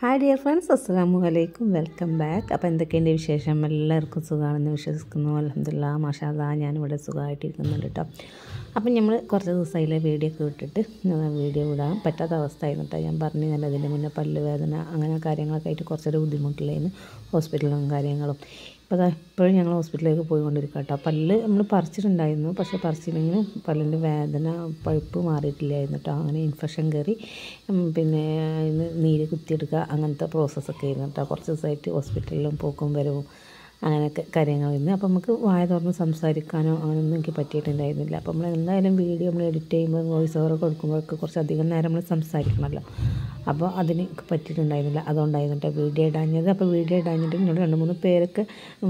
hi dear friends അസ്സാമു അലൈക്കും welcome back അപ്പോൾ എന്തൊക്കെയുണ്ട് വിശേഷം എല്ലാവർക്കും സുഖമാണെന്ന് വിശ്വസിക്കുന്നു അലഹമില്ല മഷാദ ഞാനിവിടെ സുഖമായിട്ടിരിക്കുന്നുണ്ട് കേട്ടോ അപ്പം നമ്മൾ കുറച്ച് ദിവസമായില്ലേ വീഡിയോ ഒക്കെ വിട്ടിട്ട് വീഡിയോ വിടാൻ പറ്റാത്ത അവസ്ഥയായിരുന്നു കേട്ടോ ഞാൻ പറഞ്ഞു തന്നെ അതിൻ്റെ മുന്നേ പല്ലുവേദന അങ്ങനെ കാര്യങ്ങളൊക്കെ ആയിട്ട് കുറച്ചൊരു ബുദ്ധിമുട്ടില്ലായിരുന്നു ഹോസ്പിറ്റലും കാര്യങ്ങളും അപ്പോൾ അതാ എപ്പോഴും ഞങ്ങൾ ഹോസ്പിറ്റലിലേക്ക് പോയിക്കൊണ്ടിരിക്കുക കേട്ടോ പല്ല് നമ്മൾ പറിച്ചിട്ടുണ്ടായിരുന്നു പക്ഷേ പറിച്ചില്ലെങ്കിൽ പല്ലിൻ്റെ വേദന പഴുപ്പ് മാറിയിട്ടില്ലായിരുന്നു കേട്ടോ അങ്ങനെ ഇൻഫെക്ഷൻ കയറി പിന്നെ നീര് കുത്തിയെടുക്കുക അങ്ങനത്തെ പ്രോസസ്സൊക്കെ ആയിരുന്നു കേട്ടോ കുറച്ച് ദിവസമായിട്ട് ഹോസ്പിറ്റലിലും പോക്കും വരവും അങ്ങനെയൊക്കെ കാര്യങ്ങളായിരുന്നു അപ്പോൾ നമുക്ക് വായ തുറന്ന് സംസാരിക്കാനോ അങ്ങനെയൊന്നും എനിക്ക് പറ്റിയിട്ടുണ്ടായിരുന്നില്ല അപ്പോൾ നമ്മൾ എന്തായാലും വീഡിയോ നമ്മൾ എഡിറ്റ് ചെയ്യുമ്പോൾ വോയിസ് ഓവർ കൊടുക്കുമ്പോഴൊക്കെ കുറച്ച് അധികം നേരം നമ്മൾ സംസാരിക്കണമല്ലോ അപ്പോൾ അതിന് പറ്റിയിട്ടുണ്ടായിരുന്നില്ല അതുകൊണ്ടായിരുന്നു വീഡിയോ ഇടാഞ്ഞത് അപ്പോൾ വീഡിയോ ഇടാഞ്ഞിട്ട് നിങ്ങൾ രണ്ട് മൂന്ന് പേരൊക്കെ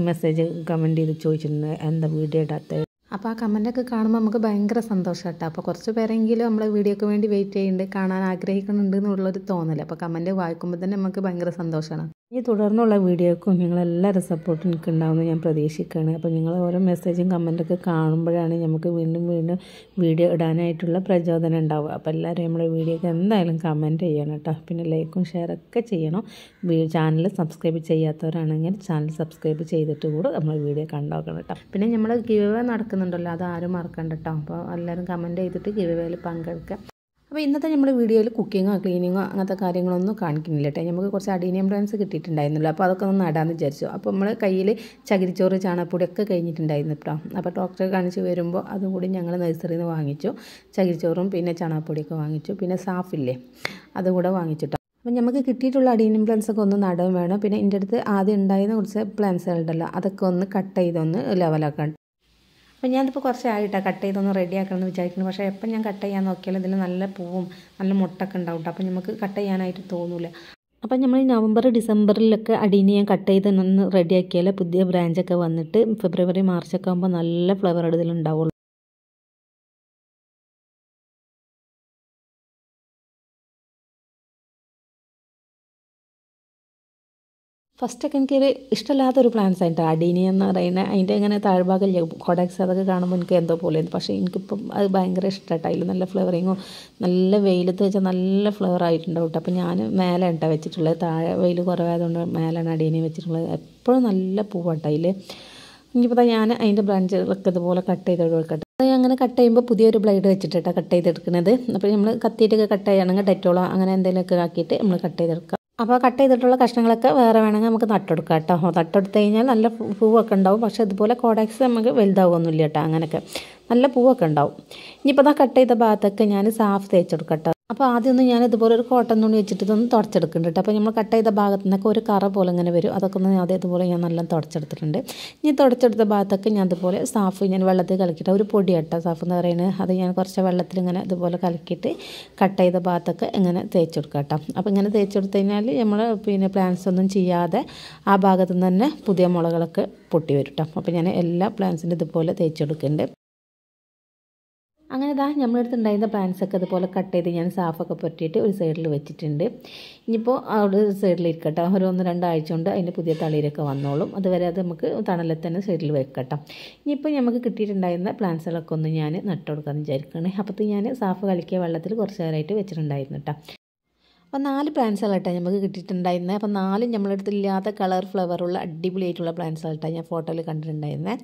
മെസ്സേജ് കമൻറ്റ് ചെയ്ത് ചോദിച്ചിട്ടുണ്ട് എന്താ വീഡിയോ ഇടാത്ത അപ്പോൾ ആ കമൻറ്റൊക്കെ കാണുമ്പോൾ നമുക്ക് ഭയങ്കര സന്തോഷം കേട്ടോ അപ്പോൾ കുറച്ച് പേരെങ്കിലും നമ്മൾ വീഡിയോക്ക് വേണ്ടി വെയിറ്റ് ചെയ്യുന്നുണ്ട് കാണാൻ ആഗ്രഹിക്കുന്നുണ്ട് എന്നുള്ളൊരു തോന്നൽ അപ്പോൾ കമൻറ്റ് വായിക്കുമ്പോൾ തന്നെ നമുക്ക് ഭയങ്കര സന്തോഷമാണ് ഈ തുടർന്നുള്ള വീഡിയോക്കും നിങ്ങളെല്ലാവരും സപ്പോർട്ട് എനിക്ക് ഉണ്ടാവുമെന്ന് ഞാൻ പ്രതീക്ഷിക്കുകയാണ് അപ്പോൾ നിങ്ങൾ ഓരോ മെസ്സേജും കമൻറ്റൊക്കെ കാണുമ്പോഴാണ് നമുക്ക് വീണ്ടും വീണ്ടും വീഡിയോ ഇടാനായിട്ടുള്ള പ്രചോദനം ഉണ്ടാവുക അപ്പോൾ എല്ലാവരും നമ്മുടെ വീഡിയോക്ക് എന്തായാലും കമൻറ്റ് ചെയ്യണം കേട്ടോ പിന്നെ ലൈക്കും ഷെയറൊക്കെ ചെയ്യണം ചാനൽ സബ്സ്ക്രൈബ് ചെയ്യാത്തവരാണെങ്കിൽ ചാനൽ സബ്സ്ക്രൈബ് ചെയ്തിട്ട് കൂടെ നമ്മൾ വീഡിയോ കണ്ടോക്കണം കേട്ടോ പിന്നെ നമ്മൾ ഗിവ് നടക്കുന്നുണ്ടല്ലോ അത് ആരും മറക്കണ്ട കേട്ടോ അപ്പോൾ എല്ലാവരും കമൻറ്റ് ചെയ്തിട്ട് ഗിവ് പങ്കെടുക്കുക അപ്പോൾ ഇന്നത്തെ നമ്മുടെ വീഡിയോയിൽ കുക്കിങ്ങോ ക്ലീനിങ്ങോ അങ്ങനത്തെ കാര്യങ്ങളൊന്നും കാണിക്കുന്നില്ല കേട്ടോ നമുക്ക് കുറച്ച് അഡീനിയം ഡാൻസ് കിട്ടിയിട്ടുണ്ടായിരുന്നില്ല അപ്പോൾ അതൊക്കെ ഒന്ന് നടാമെന്ന് വിചാരിച്ചു അപ്പോൾ നമ്മൾ കയ്യിൽ ചകിരിച്ചോറ് ചാണകപ്പൊടിയൊക്കെ കഴിഞ്ഞിട്ടുണ്ടായിരുന്നു കേട്ടോ അപ്പോൾ ഡോക്ടറെ കാണിച്ച് വരുമ്പോൾ അതും കൂടി ഞങ്ങൾ നഴ്സറിയിൽ നിന്ന് വാങ്ങിച്ചു ചകിരിച്ചോറും പിന്നെ ചാണകപ്പൊടിയൊക്കെ വാങ്ങിച്ചു പിന്നെ സാഫില്ലേ അതും കൂടെ വാങ്ങിച്ചിട്ടോ അപ്പം നമുക്ക് കിട്ടിയിട്ടുള്ള അഡീനിയം പ്ലാന്റ്സ് ഒക്കെ ഒന്ന് നടാൻ വേണം പിന്നെ എൻ്റെ അടുത്ത് ആദ്യം ഉണ്ടായിരുന്ന കുറച്ച് പ്ലാൻസുകളുണ്ടല്ലോ അതൊക്കെ ഒന്ന് കട്ട് ചെയ്തൊന്ന് ലെവലാക്കാൻ അപ്പോൾ ഞാനിപ്പോൾ കുറച്ചായിട്ടാണ് കട്ട് ചെയ്തൊന്ന് എന്ന് വിചാരിക്കുന്നു പക്ഷേ എപ്പം ഞാൻ കട്ട് ചെയ്യാൻ നോക്കിയാലും ഇതിൽ നല്ല പൂവും നല്ല മുട്ടൊക്കെ ഉണ്ടാവും അപ്പം അപ്പോൾ നമുക്ക് കട്ട് ചെയ്യാനായിട്ട് തോന്നില്ല അപ്പം നമ്മൾ നവംബർ ഡിസംബറിലൊക്കെ അടീനെ ഞാൻ കട്ട് ചെയ്ത് നിന്ന് റെഡിയാക്കിയാലേ പുതിയ ബ്രാഞ്ചൊക്കെ വന്നിട്ട് ഫെബ്രുവരി മാർച്ചൊക്കെ ആകുമ്പോൾ നല്ല ഫ്ലവർ അതിലുണ്ടാവുള്ളൂ ഫസ്റ്റൊക്കെ എനിക്കൊരു ഇഷ്ടമില്ലാത്തൊരു പ്ലാൻസ് ആയിട്ട് അഡീനി എന്ന് പറയുന്നത് അതിൻ്റെ അങ്ങനെ താഴ്ഭാഗമില്ല കൊടാക്സ് അതൊക്കെ കാണുമ്പോൾ എനിക്ക് എന്തോ പോലെ പക്ഷേ എനിക്കിപ്പം അത് ഭയങ്കര ഇഷ്ടമായിട്ട് അതിൽ നല്ല ഫ്ലവറിങ്ങോ നല്ല വെയിലത്ത് വെച്ചാൽ നല്ല ഫ്ലവർ ആയിട്ടുണ്ടാവും കേട്ടോ അപ്പോൾ ഞാൻ മേലെ ഇട്ടാണ് വെച്ചിട്ടുള്ളത് താഴെ വെയിൽ കുറവായതുകൊണ്ട് മേലാണ് അടീനി വെച്ചിട്ടുള്ളത് എപ്പോഴും നല്ല പൂവാട്ടോ അതിൽ ഇനിയിപ്പോൾ ഞാൻ അതിൻ്റെ ബ്രാഞ്ചുകളൊക്കെ ഇതുപോലെ കട്ട് ചെയ്ത് കൊടുക്കട്ടെ അത് അങ്ങനെ കട്ട് ചെയ്യുമ്പോൾ പുതിയൊരു ബ്ലേഡ് വെച്ചിട്ടാണ് കട്ട് ചെയ്തെടുക്കുന്നത് അപ്പോൾ നമ്മൾ കത്തിയിട്ടൊക്കെ കട്ട് ചെയ്യുകയാണെങ്കിൽ ഡെറ്റോളോ അങ്ങനെ എന്തെങ്കിലുമൊക്കെ ആക്കിയിട്ട് നമ്മൾ കട്ട് ചെയ്തെടുക്കാം അപ്പോൾ കട്ട് ചെയ്തിട്ടുള്ള കഷ്ണങ്ങളൊക്കെ വേറെ വേണമെങ്കിൽ നമുക്ക് നട്ടെടുക്കാം കേട്ടോ നട്ടെടുത്ത് കഴിഞ്ഞാൽ നല്ല പൂവൊക്കെ ഉണ്ടാവും പക്ഷേ ഇതുപോലെ കോടാക്സ് നമുക്ക് വലുതാവുമൊന്നുമില്ല കേട്ടോ അങ്ങനെയൊക്കെ നല്ല പൂവൊക്കെ ഉണ്ടാവും ഇനിയിപ്പോൾ ഇതാ കട്ട് ചെയ്ത ഭാഗത്തൊക്കെ ഞാൻ സാഫ് തേച്ചെടുക്കാം കേട്ടോ അപ്പോൾ ആദ്യമൊന്ന് ഞാൻ ഇതുപോലെ ഒരു കോട്ടൺ തുണി വെച്ചിട്ട് ഇതൊന്ന് തുടച്ചെടുക്കുന്നുണ്ട് കേട്ടോ അപ്പോൾ നമ്മൾ കട്ട് ചെയ്ത ഭാഗത്തു നിന്നൊക്കെ ഒരു കറ പോലെ ഇങ്ങനെ വരും അതൊക്കെ ഒന്ന് ആദ്യം ഇതുപോലെ ഞാൻ നല്ല തുടച്ചെടുത്തിട്ടുണ്ട് ഇനി തുടച്ചെടുത്ത ഭാഗത്തൊക്കെ ഞാൻ ഇതുപോലെ സാഫ് ഞാൻ വെള്ളത്തിൽ കലക്കിയിട്ട് ഒരു പൊടി കേട്ടോ സാഫ് എന്ന് പറയുന്നത് അത് ഞാൻ കുറച്ച് വെള്ളത്തിൽ ഇങ്ങനെ ഇതുപോലെ കലക്കിയിട്ട് കട്ട് ചെയ്ത ഭാഗത്തൊക്കെ ഇങ്ങനെ തേച്ച് കൊടുക്കുക കേട്ടോ അപ്പോൾ ഇങ്ങനെ തേച്ച് കൊടുത്തു കഴിഞ്ഞാൽ നമ്മൾ പിന്നെ പ്ലാന്റ്സ് ഒന്നും ചെയ്യാതെ ആ ഭാഗത്തു നിന്ന് തന്നെ പുതിയ മുളകളൊക്കെ പൊട്ടി വരും കേട്ടോ അപ്പോൾ ഞാൻ എല്ലാ പ്ലാന്റ്സിൻ്റെ ഇതുപോലെ തേച്ച് കൊടുക്കുന്നുണ്ട് അങ്ങനെ ഇതാ നമ്മളടുത്ത് ഉണ്ടായിരുന്ന പ്ലാന്റ്സൊക്കെ അതുപോലെ കട്ട് ചെയ്ത് ഞാൻ സാഫൊക്കെ പറ്റിയിട്ട് ഒരു സൈഡിൽ വെച്ചിട്ടുണ്ട് ഇനിയിപ്പോൾ അവിടെ ഒരു സൈഡിൽ ഇരിക്കട്ടെ ഒരു ഒന്ന് രണ്ടാഴ്ച കൊണ്ട് അതിൻ്റെ പുതിയ തളിയിലൊക്കെ വന്നോളും അതുവരെ അത് നമുക്ക് തണലിൽ തന്നെ സൈഡിൽ വെക്കട്ടെ ഇനിയിപ്പോൾ നമുക്ക് കിട്ടിയിട്ടുണ്ടായിരുന്ന പ്ലാന്റ്സുകളൊക്കെ ഒന്ന് ഞാൻ നട്ടുകൊടുക്കാമെന്ന് വിചാരിക്കുകയാണ് അപ്പോഴത്തെ ഞാൻ സാഫ് കളിക്കിയ വെള്ളത്തിൽ കുറച്ച് നേരമായിട്ട് വെച്ചിട്ടുണ്ടായിരുന്നു കേട്ടോ അപ്പോൾ നാല് പ്ലാന്റ്സാണ് കേട്ടോ നമുക്ക് കിട്ടിയിട്ടുണ്ടായിരുന്നത് അപ്പോൾ നാലും നമ്മളെടുത്ത് ഇല്ലാത്ത കളർ ഫ്ലവറുള്ള അടിപൊളിയായിട്ടുള്ള പ്ലാന്റ്സാണ് കേട്ടോ ഞാൻ ഫോട്ടോയിൽ കണ്ടിട്ടുണ്ടായിരുന്നത്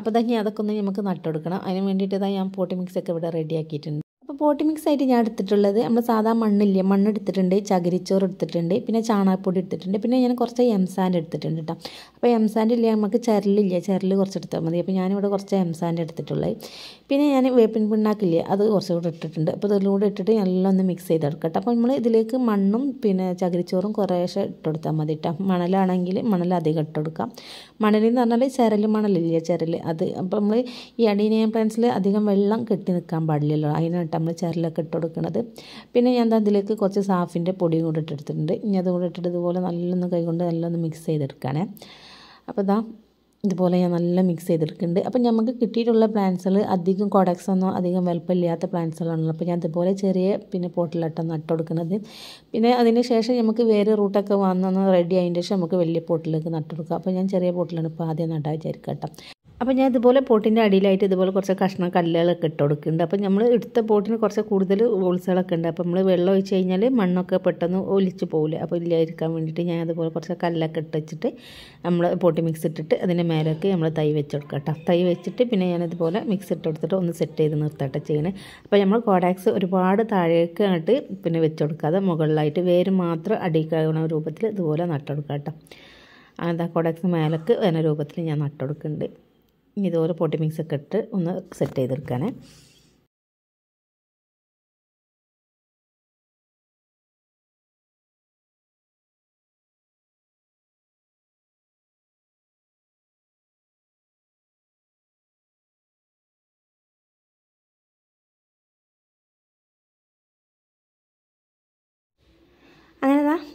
അപ്പോൾ തന്നെ അതൊക്കെ ഒന്ന് നമുക്ക് നട്ടുകൊടുക്കണം അതിന് വേണ്ടിയിട്ട് ഞാൻ പോട്ടി മിക്സ് ഒക്കെ ഇവിടെ റെഡിയാക്കിയിട്ടുണ്ട് പോട്ടി മിക്സ് ആയിട്ട് ഞാൻ എടുത്തിട്ടുള്ളത് നമ്മൾ സാധാ മണ്ണില്ലേ മണ്ണ് എടുത്തിട്ടുണ്ട് ചകിരിച്ചോറ് എടുത്തിട്ടുണ്ട് പിന്നെ ചാണകപ്പൊടി എടുത്തിട്ടുണ്ട് പിന്നെ ഞാൻ കുറച്ച് എംസാൻഡ് എടുത്തിട്ടുണ്ട് കേട്ടോ അപ്പോൾ എംസാൻഡ് ഇല്ലേ നമുക്ക് ചരലില്ലേ ചരൽ കുറച്ച് എടുത്താൽ മതി അപ്പോൾ ഞാനിവിടെ കുറച്ച് എംസാൻഡ് എടുത്തിട്ടുള്ളത് പിന്നെ ഞാൻ വേപ്പിൻ പിണ്ണാക്കില്ലേ അത് കുറച്ച് കൂടെ ഇട്ടിട്ടുണ്ട് അപ്പോൾ ഇതിലും കൂടെ ഇട്ടിട്ട് എല്ലാം ഒന്ന് മിക്സ് കേട്ടോ അപ്പോൾ നമ്മൾ ഇതിലേക്ക് മണ്ണും പിന്നെ ചകിരിച്ചോറും കുറേശ്ശെ ഇട്ടുകൊടുത്താൽ മതി കേട്ടോ മണലാണെങ്കിൽ മണൽ അധികം ഇട്ടുകൊടുക്കാം മണലെന്ന് പറഞ്ഞാൽ ചരല് മണലില്ലേ ചരൽ അത് അപ്പോൾ നമ്മൾ ഈ അടീനിയം പ്ലാന്റ്സിൽ അധികം വെള്ളം കെട്ടി നിൽക്കാൻ പാടില്ലല്ലോ അതിനായിട്ട് നമ്മൾ ചരലൊക്കെ ഇട്ട് കൊടുക്കുന്നത് പിന്നെ ഞാൻ അതിലേക്ക് കുറച്ച് സാഫിൻ്റെ പൊടിയും കൂടെ ഇട്ടെടുത്തിട്ടുണ്ട് ഇനി അതും കൂടെ ഇട്ടിട്ട് ഇതുപോലെ നല്ലൊന്ന് കൈകൊണ്ട് നല്ലൊന്ന് മിക്സ് ചെയ്തെടുക്കുകയാണേ അപ്പോൾ ഇതാ ഇതുപോലെ ഞാൻ നല്ല മിക്സ് ചെയ്തെടുക്കുന്നുണ്ട് അപ്പം നമുക്ക് കിട്ടിയിട്ടുള്ള പ്ലാന്റ്സുകൾ അധികം കൊഡക്സ് ഒന്നും അധികം വലുപ്പമില്ലാത്ത പ്ലാന്റ്സുകളാണല്ലോ അപ്പോൾ ഞാൻ ഇതുപോലെ ചെറിയ പിന്നെ പോട്ടിലട്ടാണ് നട്ടുകൊടുക്കുന്നത് പിന്നെ അതിന് ശേഷം നമുക്ക് വേറെ റൂട്ടൊക്കെ വന്നൊന്ന് റെഡി ആയതിൻ്റെ ശേഷം നമുക്ക് വലിയ പോട്ടിലേക്ക് നട്ടുകൊടുക്കാം അപ്പോൾ ഞാൻ ചെറിയ പോട്ടിലാണ് ഇപ്പോൾ ആദ്യം നട്ടാ വിചാരിക്കാം കേട്ടോ അപ്പോൾ ഞാൻ ഇതുപോലെ പോട്ടിൻ്റെ അടിയിലായിട്ട് ഇതുപോലെ കുറച്ച് കഷ്ണം കല്ലുകളൊക്കെ ഇട്ട് കൊടുക്കുന്നുണ്ട് അപ്പോൾ നമ്മൾ എടുത്ത പോട്ടിന് കുറച്ച് കൂടുതൽ ഹോൾസുകളൊക്കെ ഉണ്ട് അപ്പോൾ നമ്മൾ വെള്ളം ഒഴിച്ച് കഴിഞ്ഞാൽ മണ്ണൊക്കെ പെട്ടെന്ന് ഒലിച്ച് പോകില്ല അപ്പോൾ ഇല്ലായിരിക്കാൻ വേണ്ടിയിട്ട് ഞാൻ അതുപോലെ കുറച്ച് കല്ലൊക്കെ ഇട്ട് വെച്ചിട്ട് നമ്മൾ പോട്ടി മിക്സ് ഇട്ടിട്ട് അതിൻ്റെ മേലൊക്കെ നമ്മൾ തൈ വെച്ച് കൊടുക്കാം കേട്ടോ തൈ വെച്ചിട്ട് പിന്നെ ഞാനിതുപോലെ മിക്സ് ഇട്ട് കൊടുത്തിട്ട് ഒന്ന് സെറ്റ് ചെയ്ത് നിർത്തട്ടെ ചെയ്യണേ അപ്പോൾ നമ്മൾ കോഡാക്സ് ഒരുപാട് താഴേക്ക് ആയിട്ട് പിന്നെ വെച്ച് കൊടുക്കാതെ മുകളിലായിട്ട് വേര് മാത്രം അടിക്കണ രൂപത്തിൽ ഇതുപോലെ നട്ടെടുക്കാം കേട്ടോ അതാ കോഡാക്സ് മേലക്ക് വരുന്ന രൂപത്തിൽ ഞാൻ നട്ടെടുക്കുന്നുണ്ട് ഇനി ഇതുപോലെ പൊട്ടി ഒക്കെ ഇട്ട് ഒന്ന് സെറ്റ് ചെയ്തെടുക്കാനേ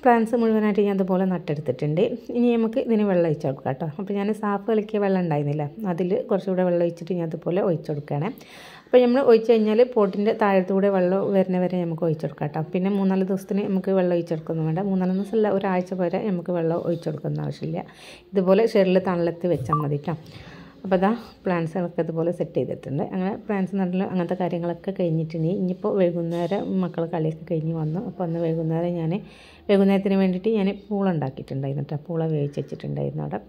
പ്ലാന്റ്സ് മുഴുവനായിട്ട് ഞാൻ അതുപോലെ നട്ടെടുത്തിട്ടുണ്ട് ഇനി നമുക്ക് ഇതിന് വെള്ളം ഒഴിച്ചു കൊടുക്കാം കേട്ടോ അപ്പോൾ ഞാൻ സാഫ് കളിക്കുക വെള്ളം ഉണ്ടായിരുന്നില്ല അതിൽ കുറച്ചുകൂടെ വെള്ളം ഒഴിച്ചിട്ട് ഞാൻ അതുപോലെ ഒഴിച്ചു കൊടുക്കുകയാണ് അപ്പോൾ നമ്മൾ ഒഴിച്ചു കഴിഞ്ഞാൽ പോട്ടിൻ്റെ താഴത്തൂടെ വെള്ളം വരുന്ന വരെ നമുക്ക് ഒഴിച്ചെടുക്കാം കേട്ടോ പിന്നെ മൂന്നാല് ദിവസത്തിന് നമുക്ക് വെള്ളം കൊടുക്കുന്നു വേണ്ട മൂന്നാല് ദിവസമല്ല ഒരാഴ്ച വരെ നമുക്ക് വെള്ളം ഒഴിച്ചെടുക്കുന്ന ആവശ്യമില്ല ഇതുപോലെ ഷെറിൽ തണലത്ത് വെച്ചാൽ മതി കേട്ടോ അപ്പോൾ അതാ പ്ലാൻസുകളൊക്കെ ഇതുപോലെ സെറ്റ് ചെയ്തിട്ടുണ്ട് അങ്ങനെ പ്ലാൻസ് നടലും അങ്ങനത്തെ കാര്യങ്ങളൊക്കെ കഴിഞ്ഞിട്ടുണ്ട് ഇനിയിപ്പോൾ വൈകുന്നേരം മക്കൾ കളിയൊക്കെ കഴിഞ്ഞ് വന്നു അപ്പോൾ അന്ന് വൈകുന്നേരം ഞാൻ വൈകുന്നേരത്തിന് വേണ്ടിയിട്ട് ഞാൻ പൂളുണ്ടാക്കിയിട്ടുണ്ടായിരുന്നു ഉണ്ടാക്കിയിട്ടുണ്ടായിരുന്നു പൂള വേവിച്ച് വെച്ചിട്ടുണ്ടായിരുന്നു അവിടെ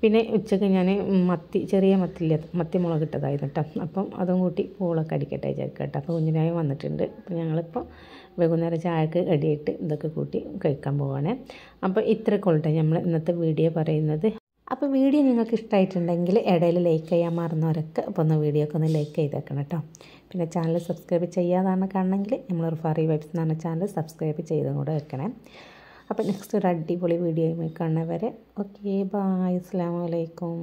പിന്നെ ഉച്ചയ്ക്ക് ഞാൻ മത്തി ചെറിയ മത്തില്ല മത്തി മുളക് ഇട്ടതായിരുന്നു കേട്ടോ അപ്പം അതും കൂട്ടി പൂളൊക്കെ അടിക്കട്ടെ ചേർക്കട്ടെ അപ്പോൾ കുഞ്ഞിനായി വന്നിട്ടുണ്ട് അപ്പോൾ ഞങ്ങളിപ്പോൾ വൈകുന്നേരം ചായക്ക് കടിയിട്ട് ഇതൊക്കെ കൂട്ടി കഴിക്കാൻ പോവാണേ അപ്പോൾ ഇത്രക്കുള്ള നമ്മൾ ഇന്നത്തെ വീഡിയോ പറയുന്നത് അപ്പോൾ വീഡിയോ നിങ്ങൾക്ക് ഇഷ്ടമായിട്ടുണ്ടെങ്കിൽ ഇടയിൽ ലൈക്ക് ചെയ്യാൻ മറന്നവരൊക്കെ അപ്പോൾ ഒന്ന് വീഡിയോ ഒക്കെ ഒന്ന് ലൈക്ക് ചെയ്തേക്കണം കേട്ടോ പിന്നെ ചാനൽ സബ്സ്ക്രൈബ് ചെയ്യാതാണ് കാണണമെങ്കിൽ നമ്മൾ റിഫാറി വൈബ്സ് എന്ന് പറഞ്ഞ ചാനൽ സബ്സ്ക്രൈബ് ചെയ്തും കൂടെ വെക്കണേ അപ്പോൾ നെക്സ്റ്റ് ഒരു അടിപൊളി വീഡിയോയുമായി കാണുന്നവരെ ഓക്കെ ബായ് അസ്സാം വലൈക്കും